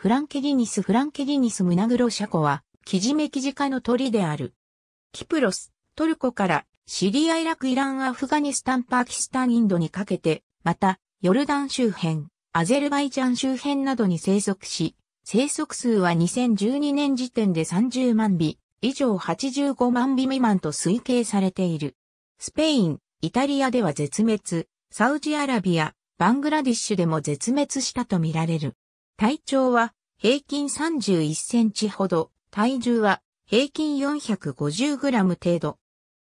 フランケギニス・フランケギニス・ムナグロシャコは、キジメキジ科の鳥である。キプロス、トルコから、シリア・イラク・イラン・アフガニスタン・パーキスタン・インドにかけて、また、ヨルダン周辺、アゼルバイジャン周辺などに生息し、生息数は2012年時点で30万尾、以上85万尾未満と推計されている。スペイン、イタリアでは絶滅、サウジアラビア、バングラディッシュでも絶滅したとみられる。体長は平均31センチほど、体重は平均450グラム程度。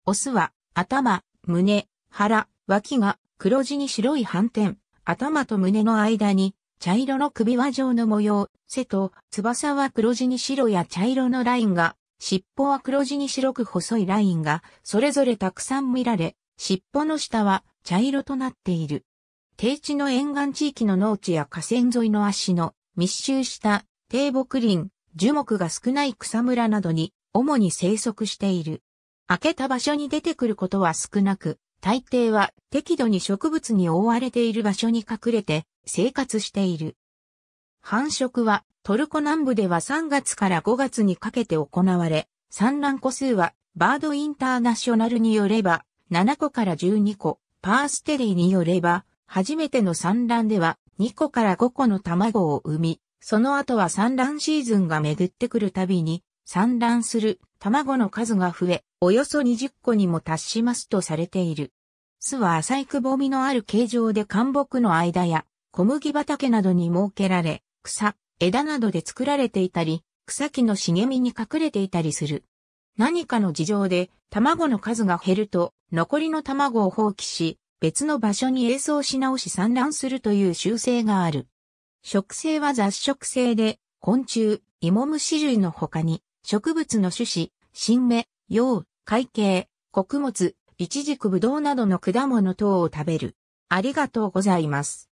オスは頭、胸、腹、脇が黒地に白い斑点、頭と胸の間に茶色の首輪状の模様、背と翼は黒地に白や茶色のラインが、尻尾は黒地に白く細いラインが、それぞれたくさん見られ、尻尾の下は茶色となっている。低地の沿岸地域の農地や河川沿いの足の密集した低木林、樹木が少ない草むらなどに主に生息している。開けた場所に出てくることは少なく、大抵は適度に植物に覆われている場所に隠れて生活している。繁殖はトルコ南部では3月から5月にかけて行われ、産卵個数はバードインターナショナルによれば7個から12個、パーステリーによれば初めての産卵では2個から5個の卵を産み、その後は産卵シーズンが巡ってくるたびに、産卵する卵の数が増え、およそ20個にも達しますとされている。巣は浅いくぼみのある形状で干木の間や小麦畑などに設けられ、草、枝などで作られていたり、草木の茂みに隠れていたりする。何かの事情で卵の数が減ると残りの卵を放棄し、別の場所に映像し直し産卵するという習性がある。植生は雑食性で、昆虫、芋虫類の他に、植物の種子、新芽、葉、海景、穀物、一軸ブドウなどの果物等を食べる。ありがとうございます。